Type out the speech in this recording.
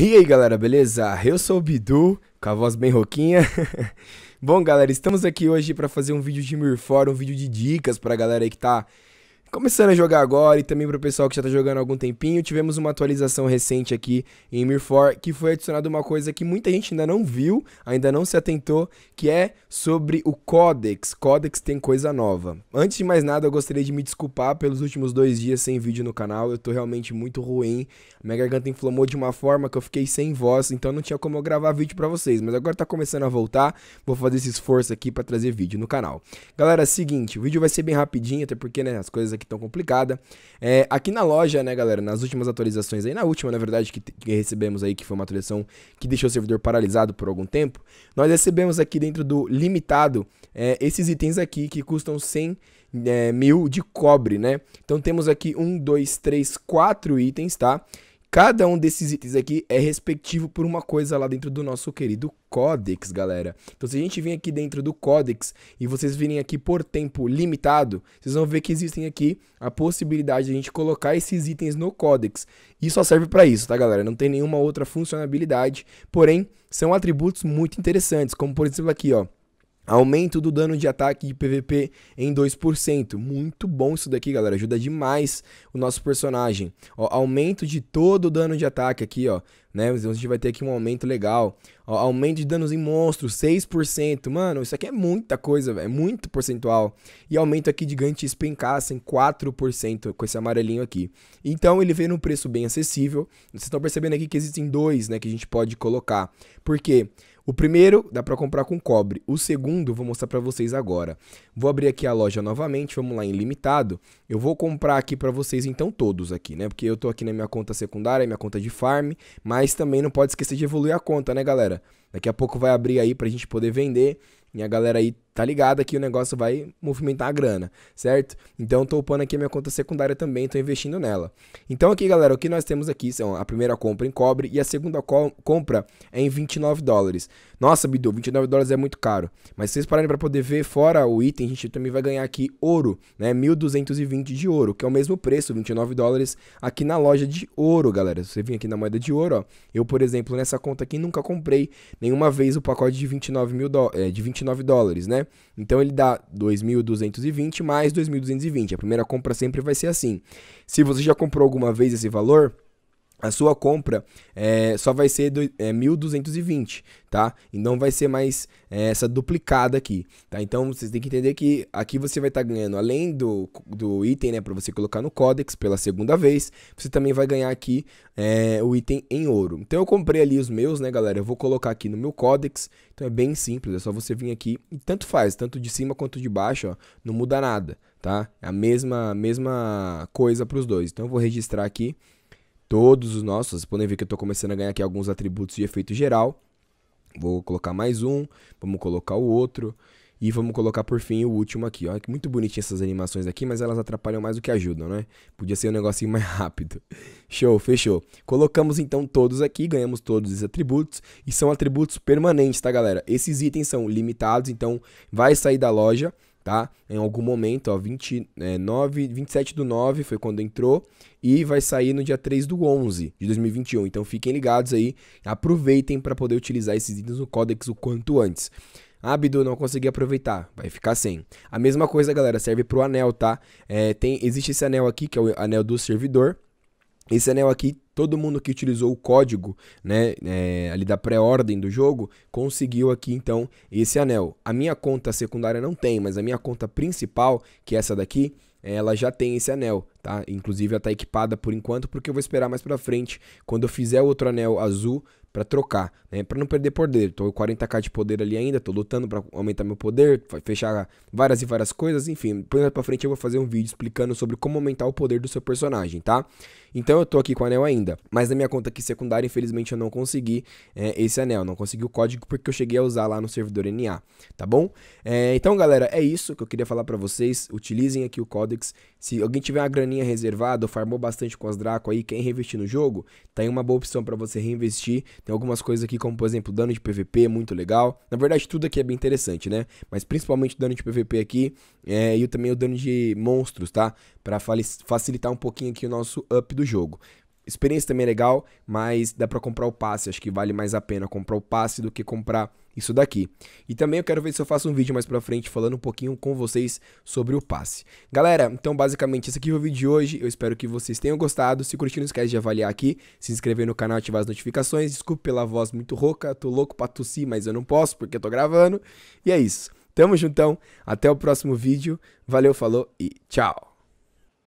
E aí galera, beleza? Eu sou o Bidu, com a voz bem rouquinha. Bom galera, estamos aqui hoje para fazer um vídeo de Mirfora, um vídeo de dicas pra galera aí que tá começando a jogar agora e também para o pessoal que já está jogando há algum tempinho, tivemos uma atualização recente aqui em Mirfor que foi adicionada uma coisa que muita gente ainda não viu, ainda não se atentou, que é sobre o Codex. Codex tem coisa nova. Antes de mais nada, eu gostaria de me desculpar pelos últimos dois dias sem vídeo no canal, eu estou realmente muito ruim, minha garganta inflamou de uma forma que eu fiquei sem voz, então não tinha como eu gravar vídeo para vocês, mas agora está começando a voltar, vou fazer esse esforço aqui para trazer vídeo no canal. Galera, é seguinte, o vídeo vai ser bem rapidinho, até porque né, as coisas aqui aqui tão complicada. É, aqui na loja, né, galera, nas últimas atualizações aí, na última, na verdade, que, que recebemos aí, que foi uma atualização que deixou o servidor paralisado por algum tempo, nós recebemos aqui dentro do limitado é, esses itens aqui que custam 100 é, mil de cobre, né? Então temos aqui um, dois, três, quatro itens, tá? Cada um desses itens aqui é respectivo por uma coisa lá dentro do nosso querido Codex, galera. Então, se a gente vir aqui dentro do Codex e vocês virem aqui por tempo limitado, vocês vão ver que existem aqui a possibilidade de a gente colocar esses itens no Codex. E só serve para isso, tá, galera? Não tem nenhuma outra funcionalidade, porém, são atributos muito interessantes, como por exemplo aqui, ó. Aumento do dano de ataque de PVP em 2%. Muito bom isso daqui, galera. Ajuda demais o nosso personagem. Ó, aumento de todo o dano de ataque aqui, ó. Né? Então a gente vai ter aqui um aumento legal. Ó, aumento de danos em monstros, 6%. Mano, isso aqui é muita coisa, velho. É muito percentual. E aumento aqui de Gante Espencaça em 4% com esse amarelinho aqui. Então ele veio num preço bem acessível. Vocês estão percebendo aqui que existem dois, né? Que a gente pode colocar. Por quê? O primeiro dá para comprar com cobre. O segundo vou mostrar para vocês agora. Vou abrir aqui a loja novamente, vamos lá em limitado. Eu vou comprar aqui para vocês então todos aqui, né? Porque eu tô aqui na minha conta secundária, minha conta de farm, mas também não pode esquecer de evoluir a conta, né, galera? Daqui a pouco vai abrir aí pra gente poder vender e a galera aí tá ligado que o negócio vai movimentar a grana, certo? Então, tô upando aqui a minha conta secundária também, tô investindo nela. Então, aqui, galera, o que nós temos aqui são a primeira compra em cobre e a segunda co compra é em 29 dólares. Nossa, Bidu, 29 dólares é muito caro. Mas se vocês pararem para poder ver, fora o item, a gente também vai ganhar aqui ouro, né? 1.220 de ouro, que é o mesmo preço, 29 dólares, aqui na loja de ouro, galera. Se você vir aqui na moeda de ouro, ó, eu, por exemplo, nessa conta aqui nunca comprei nenhuma vez o pacote de 29, mil é, de 29 dólares, né? Então ele dá 2.220 mais 2.220. A primeira compra sempre vai ser assim. Se você já comprou alguma vez esse valor, a sua compra é, só vai ser do, é, 1.220, tá? E não vai ser mais é, essa duplicada aqui, tá? Então, vocês têm que entender que aqui você vai estar tá ganhando, além do, do item, né, para você colocar no Codex pela segunda vez, você também vai ganhar aqui é, o item em ouro. Então, eu comprei ali os meus, né, galera? Eu vou colocar aqui no meu Codex, então é bem simples, é só você vir aqui e tanto faz, tanto de cima quanto de baixo, ó, não muda nada, tá? É a mesma, mesma coisa para os dois. Então, eu vou registrar aqui todos os nossos. Vocês podem ver que eu estou começando a ganhar aqui alguns atributos de efeito geral. Vou colocar mais um, vamos colocar o outro e vamos colocar por fim o último aqui. Olha que muito bonitinho essas animações aqui, mas elas atrapalham mais do que ajudam, né? Podia ser um negocinho mais rápido. Show, fechou. Colocamos então todos aqui, ganhamos todos esses atributos e são atributos permanentes, tá galera? Esses itens são limitados, então vai sair da loja tá? Em algum momento, ó, 29, 27 é, do 9 foi quando entrou e vai sair no dia 3 do 11 de 2021. Então fiquem ligados aí, aproveitem para poder utilizar esses itens no Codex o quanto antes. Ah, Bidu, não consegui aproveitar. Vai ficar sem. A mesma coisa, galera, serve para o anel, tá? É, tem, existe esse anel aqui, que é o anel do servidor. Esse anel aqui todo mundo que utilizou o código né, é, ali da pré-ordem do jogo conseguiu aqui então esse anel. A minha conta secundária não tem, mas a minha conta principal, que é essa daqui, ela já tem esse anel, tá? Inclusive ela tá equipada por enquanto, porque eu vou esperar mais pra frente, quando eu fizer outro anel azul, para trocar, né? Para não perder poder. Tô 40k de poder ali ainda, tô lutando para aumentar meu poder, fechar várias e várias coisas, enfim. Depois para frente eu vou fazer um vídeo explicando sobre como aumentar o poder do seu personagem, tá? Então eu tô aqui com o anel ainda, mas na minha conta aqui secundária, infelizmente eu não consegui é, esse anel, não consegui o código porque eu cheguei a usar lá no servidor NA, tá bom? É, então galera, é isso que eu queria falar para vocês, utilizem aqui o Codex, se alguém tiver uma graninha reservada, farmou bastante com as Draco aí, quer investir no jogo, tá aí uma boa opção para você reinvestir, tem algumas coisas aqui, como por exemplo, dano de PVP, muito legal. Na verdade, tudo aqui é bem interessante, né? Mas principalmente dano de PVP aqui é, e também o dano de monstros, tá? Pra facilitar um pouquinho aqui o nosso up do jogo. Experiência também é legal, mas dá para comprar o passe. Acho que vale mais a pena comprar o passe do que comprar isso daqui. E também eu quero ver se eu faço um vídeo mais pra frente falando um pouquinho com vocês sobre o passe. Galera, então basicamente esse aqui foi o vídeo de hoje. Eu espero que vocês tenham gostado. Se curtir, não esquece de avaliar aqui, se inscrever no canal, ativar as notificações. Desculpe pela voz muito rouca, tô louco pra tossir, mas eu não posso porque eu tô gravando. E é isso. Tamo juntão, até o próximo vídeo. Valeu, falou e tchau!